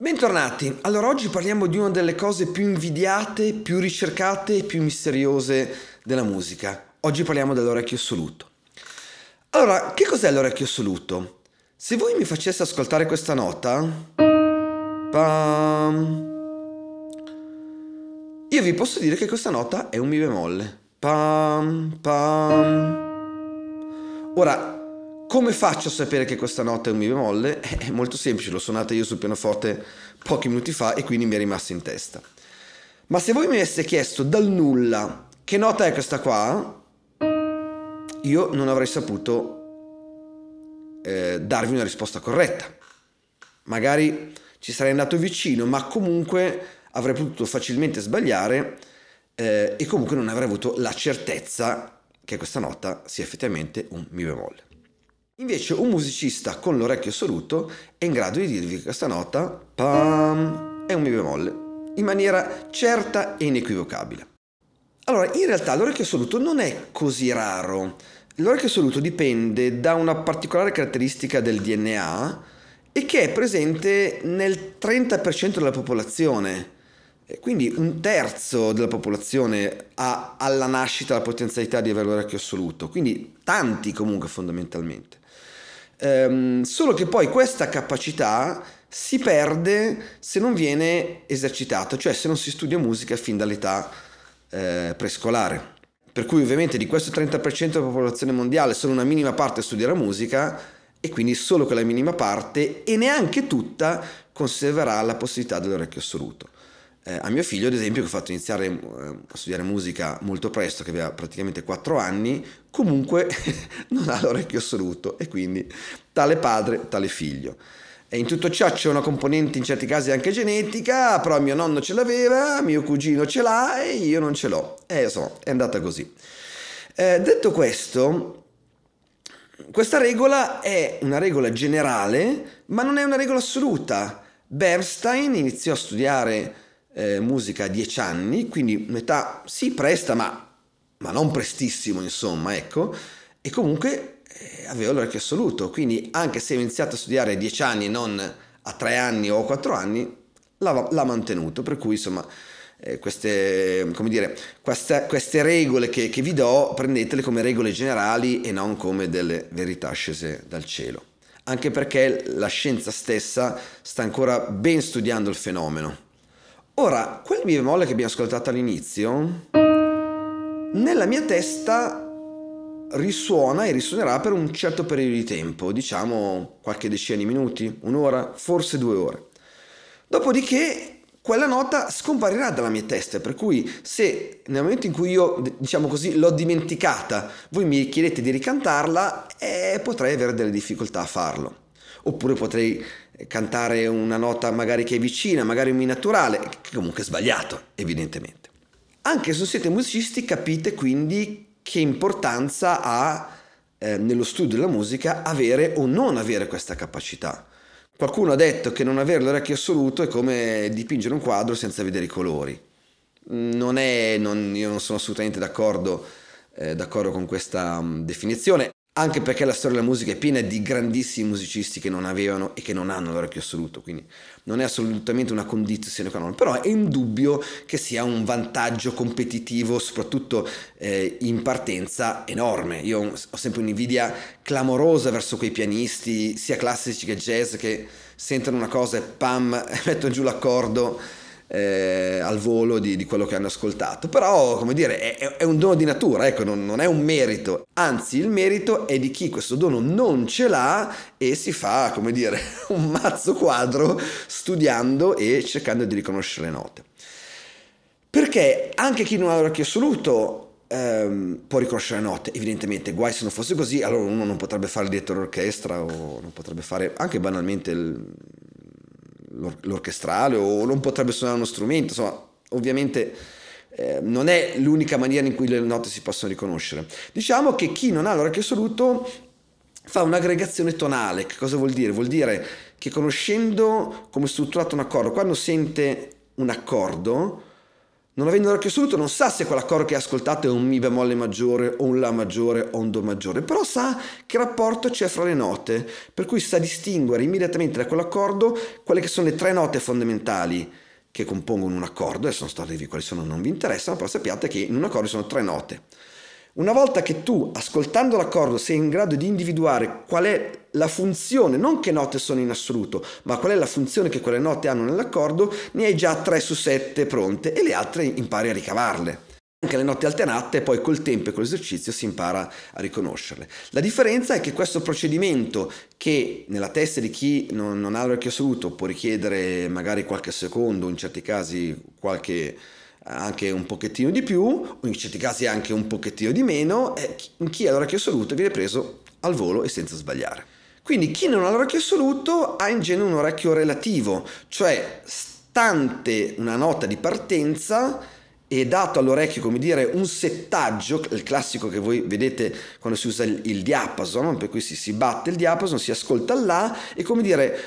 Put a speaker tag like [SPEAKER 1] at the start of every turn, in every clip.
[SPEAKER 1] Bentornati, allora oggi parliamo di una delle cose più invidiate, più ricercate e più misteriose della musica. Oggi parliamo dell'orecchio assoluto. Allora, che cos'è l'orecchio assoluto? Se voi mi faceste ascoltare questa nota, pam, io vi posso dire che questa nota è un mi bemolle. Pam, pam. Ora, come faccio a sapere che questa nota è un Mi bemolle? È molto semplice, l'ho suonata io sul pianoforte pochi minuti fa e quindi mi è rimasto in testa. Ma se voi mi aveste chiesto dal nulla che nota è questa qua, io non avrei saputo eh, darvi una risposta corretta. Magari ci sarei andato vicino, ma comunque avrei potuto facilmente sbagliare eh, e comunque non avrei avuto la certezza che questa nota sia effettivamente un Mi bemolle. Invece un musicista con l'orecchio assoluto è in grado di dirvi che questa nota pam, è un mi bemolle in maniera certa e inequivocabile. Allora, in realtà l'orecchio assoluto non è così raro. L'orecchio assoluto dipende da una particolare caratteristica del DNA e che è presente nel 30% della popolazione. Quindi un terzo della popolazione ha alla nascita la potenzialità di avere l'orecchio assoluto, quindi tanti comunque fondamentalmente. Ehm, solo che poi questa capacità si perde se non viene esercitata, cioè se non si studia musica fin dall'età eh, prescolare. Per cui ovviamente di questo 30% della popolazione mondiale solo una minima parte studia la musica e quindi solo quella minima parte e neanche tutta conserverà la possibilità dell'orecchio assoluto eh, a mio figlio, ad esempio, che ho fatto iniziare eh, a studiare musica molto presto, che aveva praticamente 4 anni, comunque non ha l'orecchio assoluto e quindi tale padre, tale figlio. E in tutto ciò c'è una componente in certi casi anche genetica, però mio nonno ce l'aveva, mio cugino ce l'ha e io non ce l'ho. E eh, è andata così. Eh, detto questo, questa regola è una regola generale, ma non è una regola assoluta. Bernstein iniziò a studiare eh, musica a dieci anni, quindi metà si presta, ma, ma non prestissimo, insomma, ecco, e comunque eh, avevo l'orecchio assoluto, quindi anche se ho iniziato a studiare a dieci anni, non a tre anni o a quattro anni, l'ha, l'ha mantenuto, per cui insomma... Eh, queste, dire, questa, queste, regole che, che, vi do prendetele come regole generali e non come delle verità scese dal cielo, anche perché la scienza stessa sta ancora ben studiando il fenomeno. Ora, quel mi bemolle che abbiamo ascoltato all'inizio, nella mia testa risuona e risuonerà per un certo periodo di tempo, diciamo qualche decina di minuti, un'ora, forse due ore. Dopodiché quella nota scomparirà dalla mia testa, per cui se nel momento in cui io, diciamo così, l'ho dimenticata, voi mi chiedete di ricantarla, eh, potrei avere delle difficoltà a farlo oppure potrei cantare una nota magari che è vicina, magari mi naturale, che comunque è sbagliato, evidentemente. Anche se siete musicisti capite quindi che importanza ha eh, nello studio della musica avere o non avere questa capacità. Qualcuno ha detto che non avere l'orecchio assoluto è come dipingere un quadro senza vedere i colori. Non è, non, io non sono assolutamente d'accordo, eh, d'accordo con questa mm, definizione anche perché la storia della musica è piena di grandissimi musicisti che non avevano e che non hanno l'orecchio assoluto, quindi non è assolutamente una condizione canone, però è indubbio che sia un vantaggio competitivo, soprattutto eh, in partenza, enorme. Io ho sempre un'invidia clamorosa verso quei pianisti, sia classici che jazz, che sentono una cosa e pam, mettono giù l'accordo eh, al volo di, di, quello che hanno ascoltato. Però, come dire, è, è un dono di natura, ecco, non, non, è un merito. Anzi, il merito è di chi questo dono non ce l'ha e si fa, come dire, un mazzo quadro studiando e cercando di riconoscere le note. Perché anche chi non ha l'orecchio assoluto ehm, può riconoscere le note, evidentemente, guai se non fosse così, allora uno non potrebbe fare il direttore orchestra o non potrebbe fare anche banalmente il l'or- l'orchestrale o non potrebbe suonare uno strumento, insomma, ovviamente eh, non è l'unica maniera in cui le note si possono riconoscere. Diciamo che chi non ha l'orecchio assoluto fa un'aggregazione tonale, che cosa vuol dire? Vuol dire che conoscendo come è strutturato un accordo, quando sente un accordo, non avendo l'orecchio assoluto non sa se quell'accordo che ha ascoltato è un Mi bemolle maggiore o un La maggiore o un Do maggiore, però sa che rapporto c'è fra le note, per cui sa distinguere immediatamente da quell'accordo quelle che sono le tre note fondamentali che compongono un accordo, adesso non sto a dirvi quali sono, non vi interessano, però sappiate che in un accordo ci sono tre note. Una volta che tu, ascoltando l'accordo, sei in grado di individuare qual è la funzione, non che note sono in assoluto, ma qual è la funzione che quelle note hanno nell'accordo, ne hai già 3 su 7 pronte e le altre impari a ricavarle. Anche le note alternate poi col tempo e con l'esercizio si impara a riconoscerle. La differenza è che questo procedimento che nella testa di chi non, non ha l'orecchio assoluto può richiedere magari qualche secondo, in certi casi qualche anche un pochettino di più, o in certi casi anche un pochettino di meno, e chi ha l'orecchio assoluto viene preso al volo e senza sbagliare. Quindi chi non ha l'orecchio assoluto ha in genere un orecchio relativo, cioè stante una nota di partenza e dato all'orecchio, come dire, un settaggio, il classico che voi vedete quando si usa il, il diapason, per cui si, si batte il diapason, si ascolta là e come dire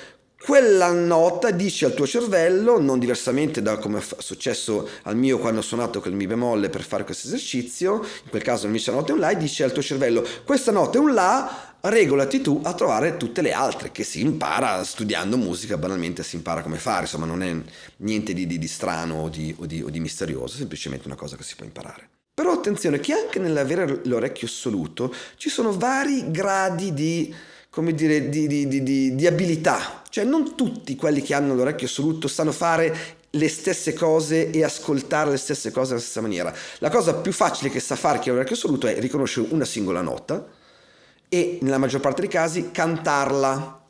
[SPEAKER 1] quella nota dice al tuo cervello, non diversamente da come è successo al mio quando ho suonato quel mi bemolle per fare questo esercizio, in quel caso invece la nota è un la, dice al tuo cervello questa nota è un la, regolati tu a trovare tutte le altre che si impara studiando musica, banalmente si impara come fare, insomma non è niente di, di, di strano o di, o, o di misterioso, è semplicemente una cosa che si può imparare. Però attenzione che anche nell'avere l'orecchio assoluto ci sono vari gradi di come dire, di, di, di, di abilità. Cioè non tutti quelli che hanno l'orecchio assoluto sanno fare le stesse cose e ascoltare le stesse cose alla stessa maniera. La cosa più facile che sa fare chi ha l'orecchio assoluto è riconoscere una singola nota e nella maggior parte dei casi cantarla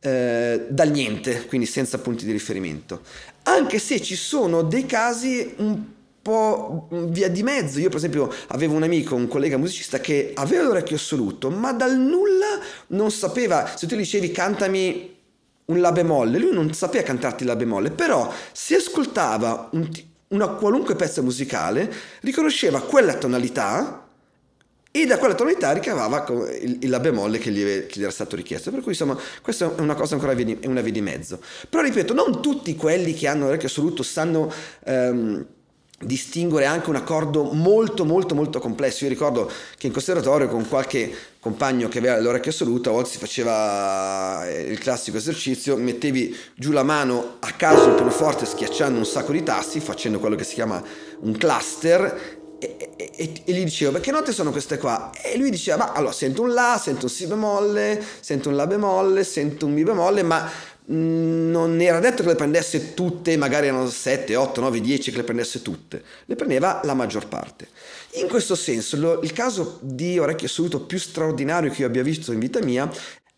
[SPEAKER 1] eh, dal niente, quindi senza punti di riferimento. Anche se ci sono dei casi un po' via di mezzo. Io, per esempio, avevo un amico, un collega musicista che aveva l'orecchio assoluto, ma dal nulla non sapeva. Se tu gli dicevi cantami un La bemolle, lui non sapeva cantarti La bemolle, però se ascoltava un, una qualunque pezzo musicale, riconosceva quella tonalità e da quella tonalità ricavava il, il la bemolle che gli, che gli, era stato richiesto. Per cui insomma questa è una cosa ancora via di, una via di mezzo. Però ripeto, non tutti quelli che hanno l'orecchio assoluto sanno ehm, distinguere anche un accordo molto molto molto complesso. Io ricordo che in conservatorio con qualche compagno che aveva l'orecchia assoluta, a volte si faceva eh, il classico esercizio, mettevi giù la mano a caso sul pianoforte schiacciando un sacco di tasti, facendo quello che si chiama un cluster e, e, e, e, gli dicevo, ma che note sono queste qua? E lui diceva, ma allora sento un La, sento un Si bemolle, sento un La bemolle, sento un Mi bemolle, ma Mm, non era detto che le prendesse tutte, magari erano 7, 8, 9, 10 che le prendesse tutte, le prendeva la maggior parte. In questo senso, lo, il caso di orecchio assoluto più straordinario che io abbia visto in vita mia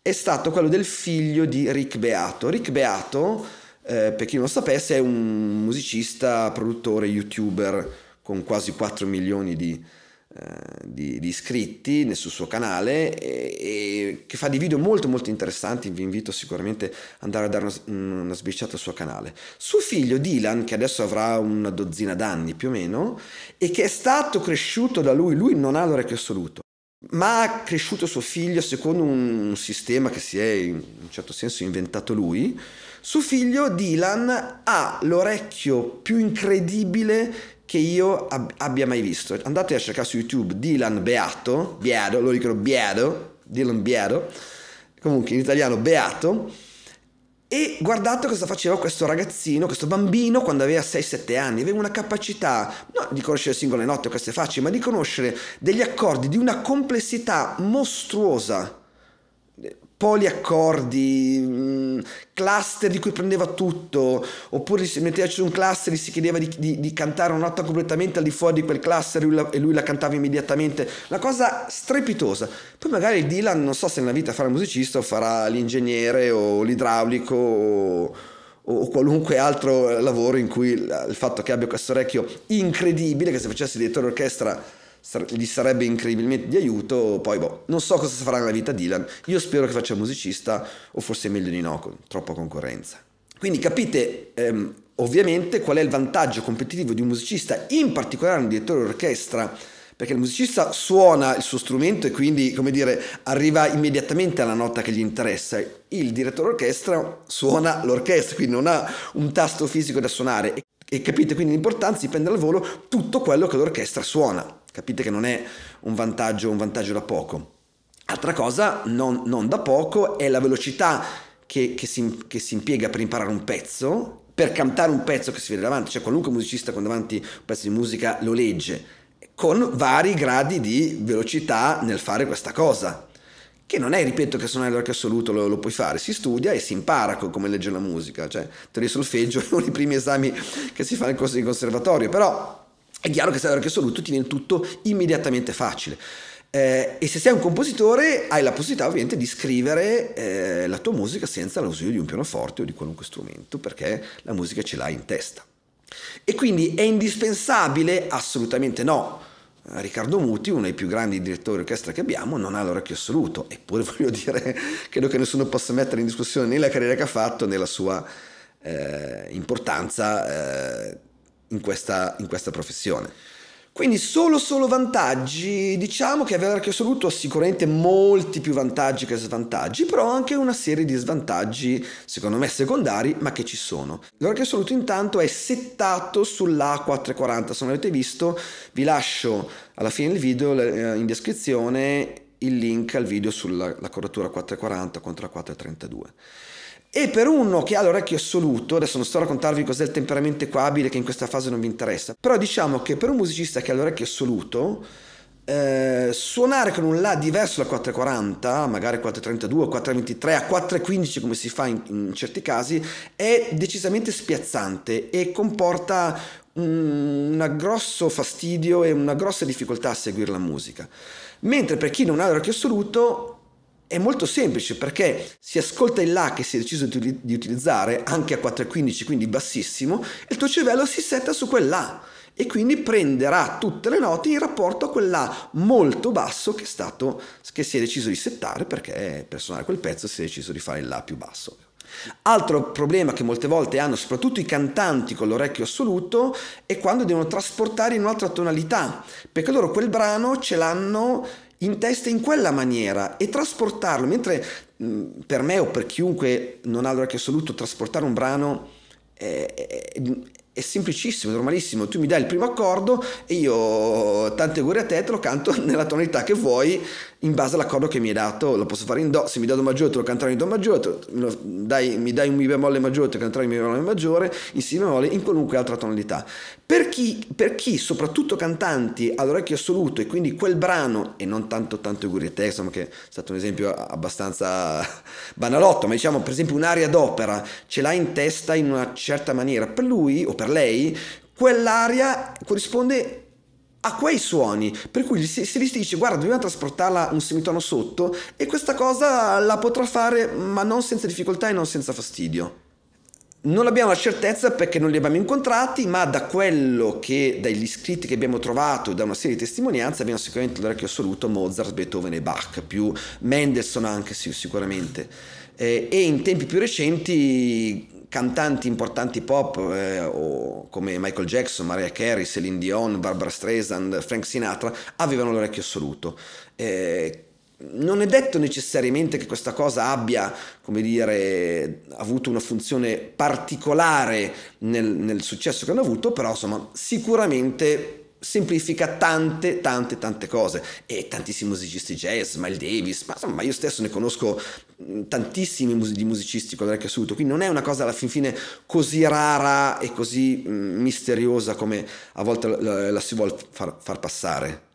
[SPEAKER 1] è stato quello del figlio di Rick Beato. Rick Beato, eh, per chi non lo sapesse, è un musicista, produttore, youtuber con quasi 4 milioni di eh, di, di, iscritti sul suo canale e, e, che fa dei video molto molto interessanti vi invito sicuramente ad andare a dare una, una sbirciata al suo canale suo figlio Dylan che adesso avrà una dozzina d'anni più o meno e che è stato cresciuto da lui lui non ha l'orecchio assoluto ma ha cresciuto suo figlio secondo un, un sistema che si è in un certo senso inventato lui suo figlio Dylan ha l'orecchio più incredibile che io abbia mai visto. Andate a cercare su YouTube Dylan Beato, Biedo, lo dicono Biedo, Dylan Biedo, comunque in italiano Beato, e guardate cosa faceva questo ragazzino, questo bambino quando aveva 6-7 anni, aveva una capacità, non di conoscere singole note, queste facce, ma di conoscere degli accordi di una complessità mostruosa poliaccordi, mm, cluster di cui prendeva tutto, oppure si metteva su un cluster e si chiedeva di, di, di, cantare una nota completamente al di fuori di quel cluster e lui, la, e lui la cantava immediatamente. La cosa strepitosa. Poi magari Dylan, non so se nella vita farà il musicista o farà l'ingegnere o l'idraulico o, o qualunque altro lavoro in cui il fatto che abbia questo orecchio incredibile, che se facessi direttore orchestra gli sarebbe incredibilmente di aiuto. Poi, boh, non so cosa farà nella vita Dylan. Io spero che faccia musicista, o forse è meglio di no, con troppa concorrenza. Quindi capite ehm, ovviamente qual è il vantaggio competitivo di un musicista, in particolare un direttore d'orchestra, perché il musicista suona il suo strumento e quindi, come dire, arriva immediatamente alla nota che gli interessa. Il direttore d'orchestra suona l'orchestra, quindi non ha un tasto fisico da suonare. E capite quindi l'importanza di prendere al volo tutto quello che l'orchestra suona. Capite che non è un vantaggio, un vantaggio da poco. Altra cosa, non, non, da poco, è la velocità che, che, si, che si impiega per imparare un pezzo, per cantare un pezzo che si vede davanti, cioè qualunque musicista con davanti un pezzo di musica lo legge, con vari gradi di velocità nel fare questa cosa. Che non è, ripeto, che suonare l'orchestra assoluto lo, lo, puoi fare, si studia e si impara co- come leggere la musica, cioè teoria solfeggio è uno dei primi esami che si fa nel corso di conservatorio, però è chiaro che se stare orchestra ti viene tutto immediatamente facile. Eh, e se sei un compositore hai la possibilità ovviamente di scrivere eh, la tua musica senza l'ausilio di un pianoforte o di qualunque strumento perché la musica ce l'hai in testa. E quindi è indispensabile? Assolutamente no. Riccardo Muti, uno dei più grandi direttori orchestra che abbiamo, non ha l'orecchio assoluto, eppure voglio dire, credo che nessuno possa mettere in discussione né la carriera che ha fatto né la sua eh, importanza eh, in questa, in questa professione. Quindi solo, solo vantaggi, diciamo che avere archeo assoluto ha sicuramente molti più vantaggi che svantaggi, però anche una serie di svantaggi, secondo me secondari, ma che ci sono. L'archeo assoluto intanto è settato sull'A440, se non avete visto vi lascio alla fine del video eh, in descrizione il link al video sulla correttura 440 contro la 432. E per uno che ha l'orecchio assoluto, adesso non sto a raccontarvi cos'è il temperamento equabile che in questa fase non vi interessa, però diciamo che per un musicista che ha l'orecchio assoluto, eh, suonare con un La diverso da 4,40, magari 4,32, 4,23, a 4,15 come si fa in, in, certi casi, è decisamente spiazzante e comporta un, un grosso fastidio e una grossa difficoltà a seguire la musica. Mentre per chi non ha l'orecchio assoluto, è molto semplice perché si ascolta il La che si è deciso di utilizzare anche a 4,15, quindi bassissimo, e il tuo cervello si setta su quel La e quindi prenderà tutte le note in rapporto a quel La molto basso che, è stato, che si è deciso di settare perché per suonare quel pezzo si è deciso di fare il La più basso. Altro problema che molte volte hanno soprattutto i cantanti con l'orecchio assoluto è quando devono trasportare in un'altra tonalità, perché loro quel brano ce l'hanno in testa in quella maniera e trasportarlo, mentre mm, per me o per chiunque non ha l'orecchio assoluto, trasportare un brano è, è, è semplicissimo, è normalissimo. Tu mi dai il primo accordo e io, tante auguri a te, te lo canto nella tonalità che vuoi in base all'accordo che mi hai dato, lo posso fare in Do, se mi do Do maggiore te lo canterò in Do maggiore, lo, dai, mi dai un Mi bemolle maggiore te lo canterò in Mi bemolle maggiore, in Si bemolle, in qualunque altra tonalità. Per chi, per chi soprattutto cantanti all'orecchio assoluto e quindi quel brano, e non tanto tanto auguri a te, ma che è stato un esempio abbastanza banalotto, ma diciamo per esempio un'aria d'opera ce l'ha in testa in una certa maniera, per lui o per lei quell'aria corrisponde a quei suoni, per cui se, gli si dice guarda dobbiamo trasportarla un semitono sotto e questa cosa la potrà fare ma non senza difficoltà e non senza fastidio. Non abbiamo la certezza perché non li abbiamo incontrati, ma da quello che, dagli scritti che abbiamo trovato, da una serie di testimonianze, abbiamo sicuramente l'orecchio assoluto Mozart, Beethoven e Bach, più Mendelssohn anche sì, sicuramente. Eh, e in tempi più recenti cantanti importanti pop eh, come Michael Jackson, Mariah Carey, Celine Dion, Barbara Streisand, Frank Sinatra avevano l'orecchio assoluto. Eh, non è detto necessariamente che questa cosa abbia, come dire, avuto una funzione particolare nel, nel successo che hanno avuto, però insomma sicuramente semplifica tante tante tante cose e tantissimi musicisti jazz, Miles Davis, ma insomma io stesso ne conosco tantissimi mus- di musicisti con l'orecchio assoluto, quindi non è una cosa alla fin fine così rara e così mh, misteriosa come a volte la, la si vuole far, far, passare.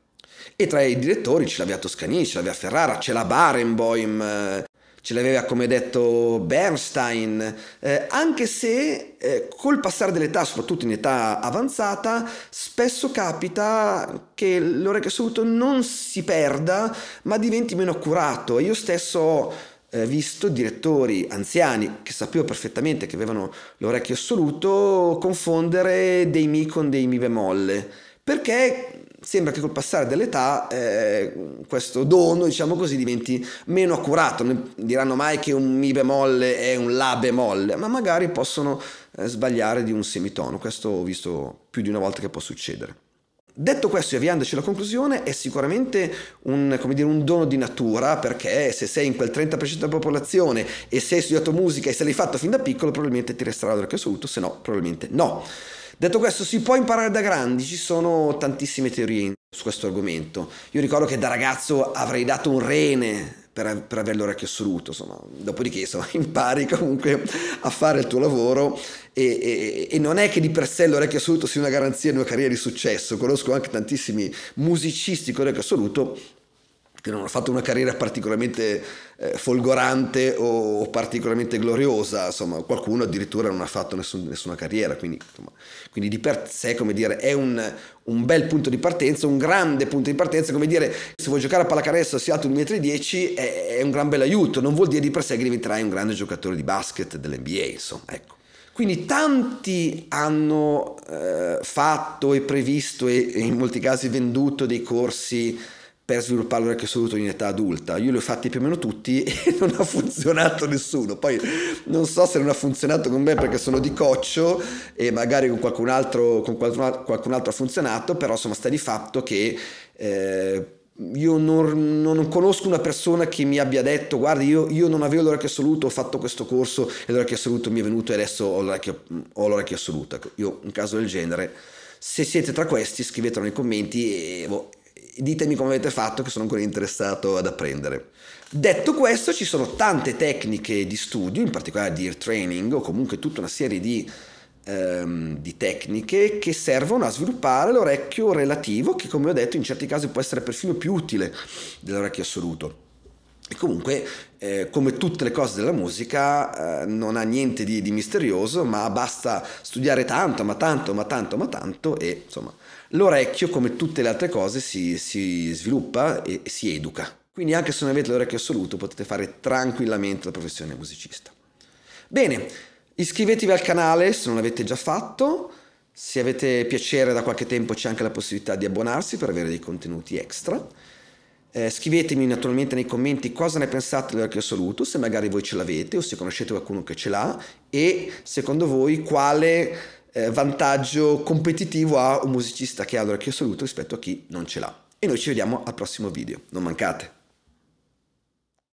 [SPEAKER 1] E tra i direttori ce l'aveva Toscanini, ce l'aveva Ferrara, ce l'aveva Barenboim, eh, ce l'aveva come detto Bernstein, eh, anche se eh, col passare dell'età, soprattutto in età avanzata, spesso capita che l'orecchio assoluto non si perda ma diventi meno accurato. Io stesso ho eh, visto direttori anziani che sapevo perfettamente che avevano l'orecchio assoluto confondere dei mi con dei mi bemolle perché sembra che col passare dell'età eh, questo dono, diciamo così, diventi meno accurato. Non diranno mai che un mi bemolle è un la bemolle, ma magari possono eh, sbagliare di un semitono. Questo ho visto più di una volta che può succedere. Detto questo, e avviandoci alla conclusione, è sicuramente un, dire, un, dono di natura, perché se sei in quel 30% della popolazione e se hai studiato musica e se l'hai fatto fin da piccolo, probabilmente ti resterà l'orecchio assoluto, se no, probabilmente no. Detto questo, si può imparare da grandi, ci sono tantissime teorie su questo argomento. Io ricordo che da ragazzo avrei dato un rene per, per avere l'orecchio assoluto, insomma. dopodiché insomma, impari comunque a fare il tuo lavoro e, e, e, non è che di per sé l'orecchio assoluto sia una garanzia di una carriera di successo, conosco anche tantissimi musicisti con l'orecchio assoluto che non ha fatto una carriera particolarmente eh, folgorante o, o, particolarmente gloriosa, insomma qualcuno addirittura non ha fatto nessun, nessuna carriera, quindi, insomma, quindi, di per sé come dire, è un, un, bel punto di partenza, un grande punto di partenza, come dire se vuoi giocare a pallacanestro sei alto 1,10 m è, è un gran bel aiuto, non vuol dire di per sé che diventerai un grande giocatore di basket dell'NBA, insomma, ecco. Quindi tanti hanno eh, fatto e previsto e, e in molti casi venduto dei corsi per sviluppare l'orecchio assoluto in età adulta. Io li ho fatti più o meno tutti e non ha funzionato nessuno. Poi non so se non ha funzionato con me perché sono di coccio e magari con qualcun altro, con qualcun altro ha funzionato, però insomma sta di fatto che eh, io non, non, conosco una persona che mi abbia detto guardi io, io non avevo l'orecchio assoluto, ho fatto questo corso e l'orecchio assoluto mi è venuto e adesso ho l'orecchio, ho l'orecchio assoluto. Ecco, io un caso del genere. Se siete tra questi scrivetelo nei commenti e boh, ditemi come avete fatto che sono ancora interessato ad apprendere. Detto questo, ci sono tante tecniche di studio, in particolare di ear training o comunque tutta una serie di, ehm, di tecniche che servono a sviluppare l'orecchio relativo che come ho detto in certi casi può essere perfino più utile dell'orecchio assoluto. E comunque, eh, come tutte le cose della musica, eh, non ha niente di, di misterioso, ma basta studiare tanto, ma tanto, ma tanto, ma tanto e insomma l'orecchio, come tutte le altre cose, si, si sviluppa e, si educa. Quindi anche se non avete l'orecchio assoluto potete fare tranquillamente la professione musicista. Bene, iscrivetevi al canale se non l'avete già fatto, se avete piacere da qualche tempo c'è anche la possibilità di abbonarsi per avere dei contenuti extra. Eh, scrivetemi naturalmente nei commenti cosa ne pensate dell'orecchio assoluto, se magari voi ce l'avete o se conoscete qualcuno che ce l'ha e secondo voi quale eh, vantaggio competitivo ha un musicista che ha l'orecchio assoluto rispetto a chi non ce l'ha. E noi ci vediamo al prossimo video, non mancate!